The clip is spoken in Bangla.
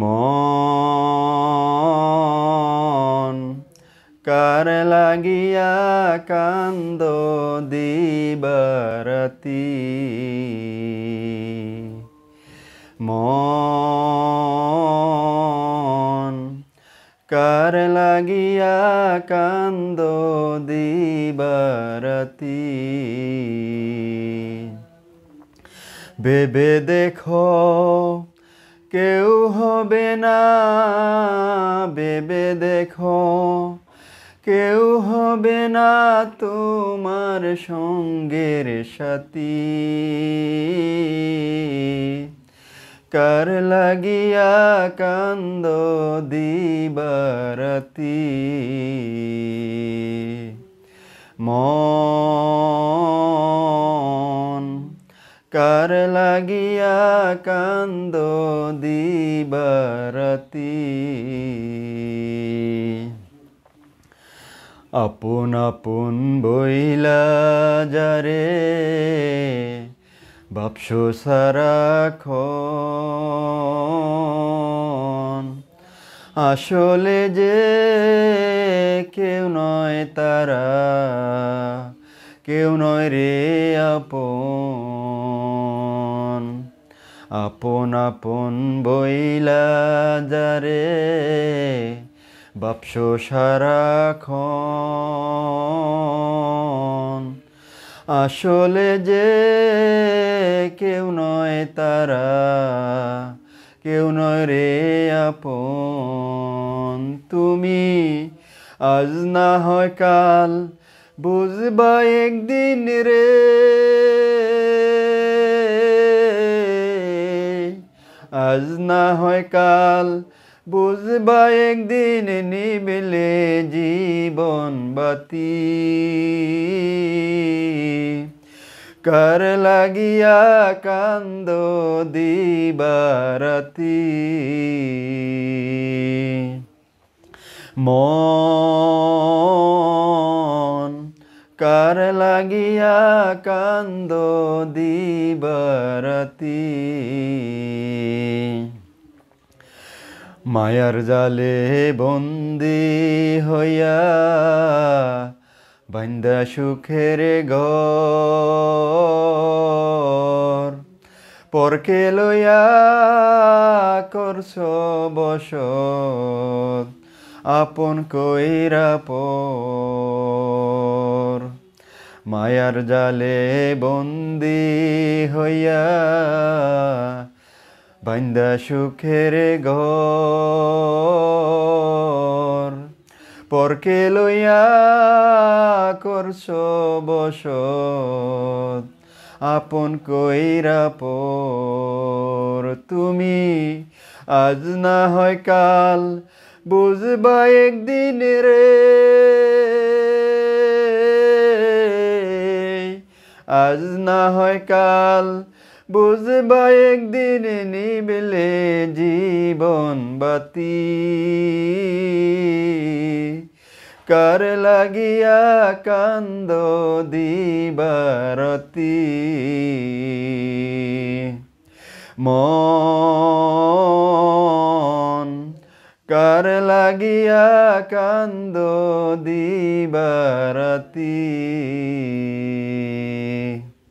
মন কার লাগিয়া কান্দ দিবারতি মন কার লাগিয়া কান্দ দিবারতি বেবে দেখো ভেবে দেখো কেউ হবে না তোমার সঙ্গের সাথী কার লাগিয়া কান্দ দিবারতি মন কার লাগিয়া কান্দ দিবারতি আপন আপন বইলা যারে সারা খ আসলে যে কেউ নয় তারা কেউ নয় রে আপন আপন আপন বইলা যারে বাপস সারাক্ষণ আসলে যে কেউ নয় তারা কেউ নয় রে আপন তুমি আজ না হয় কাল বুঝবা একদিন রে আজ না হয় কাল বুঝবা একদিন নিবিলে জীবন বাতি কার লাগিয়া কান্দ দিবারতি মন কার লাগিয়া কান্দ দিবারতি মায়ার জালে বন্দি হইয়া বান্দা সুখের ঘর পরকে লইয়া করছ বস আপন কইরা পর মায়ার জালে বন্দি হইয়া বাইন্দা সুখের ঘর পরকে লইয়া করছ বস আপন কইরা পর তুমি আজ না হয় কাল বুঝবা একদিন রে আজ না হয় কাল বুঝবা একদিন নিবেলে জীবন বাতি কার লাগিয়া কান্দ দিবারতি মন কার লাগিয়া কান্দ দিবারতি